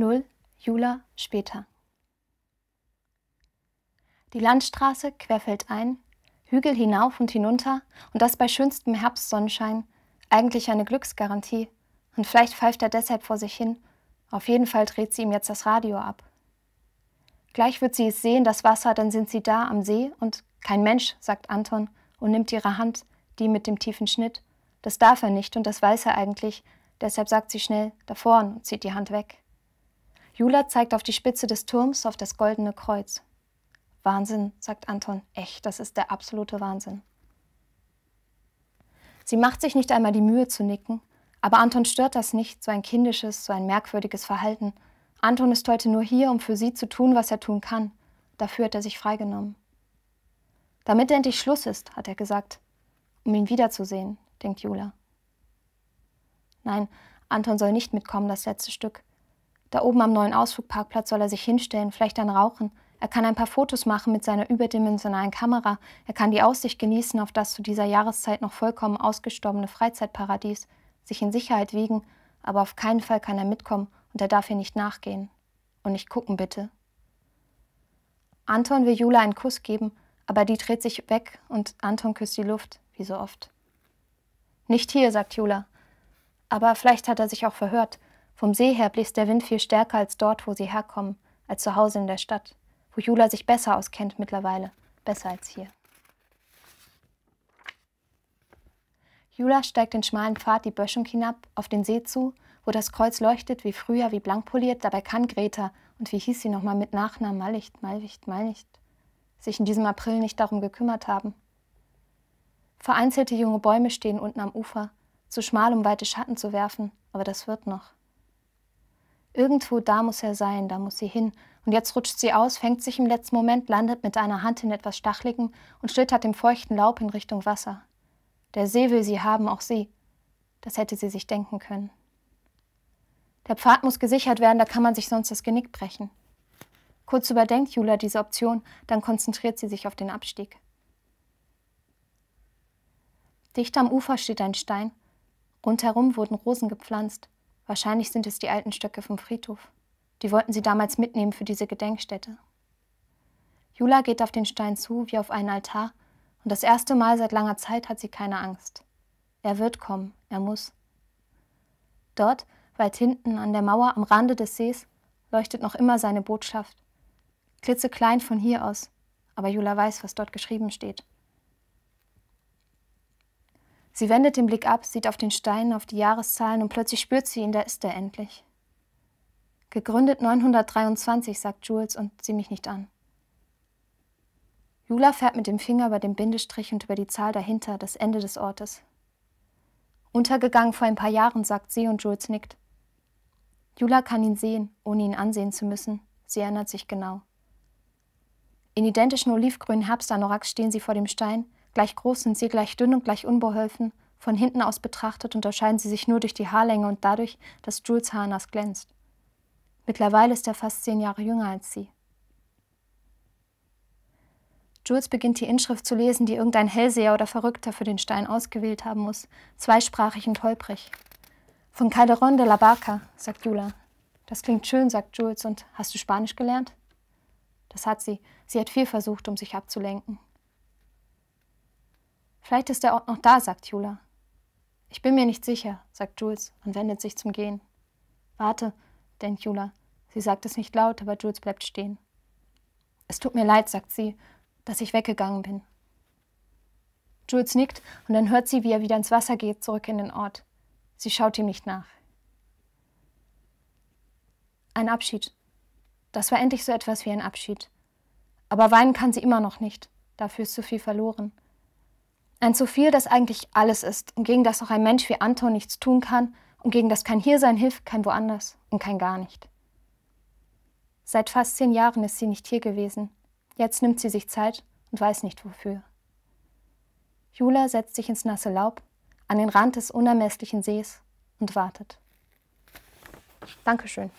0 Jula später. Die Landstraße querfällt ein, Hügel hinauf und hinunter und das bei schönstem Herbstsonnenschein, eigentlich eine Glücksgarantie. Und vielleicht pfeift er deshalb vor sich hin. Auf jeden Fall dreht sie ihm jetzt das Radio ab. Gleich wird sie es sehen, das Wasser, dann sind sie da am See und kein Mensch, sagt Anton und nimmt ihre Hand, die mit dem tiefen Schnitt. Das darf er nicht und das weiß er eigentlich. Deshalb sagt sie schnell da vorn und zieht die Hand weg. Jula zeigt auf die Spitze des Turms auf das goldene Kreuz. Wahnsinn, sagt Anton. Echt, das ist der absolute Wahnsinn. Sie macht sich nicht einmal die Mühe zu nicken, aber Anton stört das nicht, so ein kindisches, so ein merkwürdiges Verhalten. Anton ist heute nur hier, um für sie zu tun, was er tun kann. Dafür hat er sich freigenommen. Damit endlich Schluss ist, hat er gesagt. Um ihn wiederzusehen, denkt Jula. Nein, Anton soll nicht mitkommen, das letzte Stück. Da oben am neuen Ausflugparkplatz soll er sich hinstellen, vielleicht dann rauchen. Er kann ein paar Fotos machen mit seiner überdimensionalen Kamera. Er kann die Aussicht genießen auf das zu dieser Jahreszeit noch vollkommen ausgestorbene Freizeitparadies, sich in Sicherheit wiegen, aber auf keinen Fall kann er mitkommen und er darf ihr nicht nachgehen. Und nicht gucken, bitte. Anton will Jula einen Kuss geben, aber die dreht sich weg und Anton küsst die Luft, wie so oft. Nicht hier, sagt Jula. Aber vielleicht hat er sich auch verhört. Vom See her bläst der Wind viel stärker als dort, wo sie herkommen, als zu Hause in der Stadt, wo Jula sich besser auskennt mittlerweile, besser als hier. Jula steigt den schmalen Pfad die Böschung hinab, auf den See zu, wo das Kreuz leuchtet wie früher, wie blank poliert, dabei kann Greta, und wie hieß sie nochmal mit Nachnamen, Malicht, Malwicht, Malnicht, sich in diesem April nicht darum gekümmert haben. Vereinzelte junge Bäume stehen unten am Ufer, zu schmal, um weite Schatten zu werfen, aber das wird noch. Irgendwo da muss er sein, da muss sie hin. Und jetzt rutscht sie aus, fängt sich im letzten Moment, landet mit einer Hand in etwas Stachligem und schlittert im feuchten Laub in Richtung Wasser. Der See will sie haben, auch sie. Das hätte sie sich denken können. Der Pfad muss gesichert werden, da kann man sich sonst das Genick brechen. Kurz überdenkt Jula diese Option, dann konzentriert sie sich auf den Abstieg. Dicht am Ufer steht ein Stein. Rundherum wurden Rosen gepflanzt. Wahrscheinlich sind es die alten Stöcke vom Friedhof. Die wollten sie damals mitnehmen für diese Gedenkstätte. Jula geht auf den Stein zu wie auf einen Altar und das erste Mal seit langer Zeit hat sie keine Angst. Er wird kommen, er muss. Dort, weit hinten an der Mauer am Rande des Sees, leuchtet noch immer seine Botschaft. Klitzeklein von hier aus, aber Jula weiß, was dort geschrieben steht. Sie wendet den Blick ab, sieht auf den Stein, auf die Jahreszahlen und plötzlich spürt sie ihn, da ist er endlich. Gegründet 923, sagt Jules und sieh mich nicht an. Jula fährt mit dem Finger über den Bindestrich und über die Zahl dahinter, das Ende des Ortes. Untergegangen vor ein paar Jahren, sagt sie und Jules nickt. Jula kann ihn sehen, ohne ihn ansehen zu müssen. Sie erinnert sich genau. In identischen olivgrünen Herbstanoraks stehen sie vor dem Stein Gleich groß sind sie, gleich dünn und gleich unbeholfen. Von hinten aus betrachtet unterscheiden sie sich nur durch die Haarlänge und dadurch, dass Jules Haarnass glänzt. Mittlerweile ist er fast zehn Jahre jünger als sie. Jules beginnt die Inschrift zu lesen, die irgendein Hellseher oder Verrückter für den Stein ausgewählt haben muss, zweisprachig und holprig. Von Calderón de la Barca, sagt Jula. Das klingt schön, sagt Jules, und hast du Spanisch gelernt? Das hat sie. Sie hat viel versucht, um sich abzulenken. Vielleicht ist der Ort noch da, sagt Jula. Ich bin mir nicht sicher, sagt Jules und wendet sich zum Gehen. Warte, denkt Jula. Sie sagt es nicht laut, aber Jules bleibt stehen. Es tut mir leid, sagt sie, dass ich weggegangen bin. Jules nickt und dann hört sie, wie er wieder ins Wasser geht, zurück in den Ort. Sie schaut ihm nicht nach. Ein Abschied. Das war endlich so etwas wie ein Abschied. Aber weinen kann sie immer noch nicht. Dafür ist zu viel verloren. Ein zu viel, das eigentlich alles ist und gegen das auch ein Mensch wie Anton nichts tun kann und gegen das kein Hiersein hilft, kein woanders und kein gar nicht. Seit fast zehn Jahren ist sie nicht hier gewesen. Jetzt nimmt sie sich Zeit und weiß nicht wofür. Jula setzt sich ins nasse Laub, an den Rand des unermesslichen Sees und wartet. Dankeschön.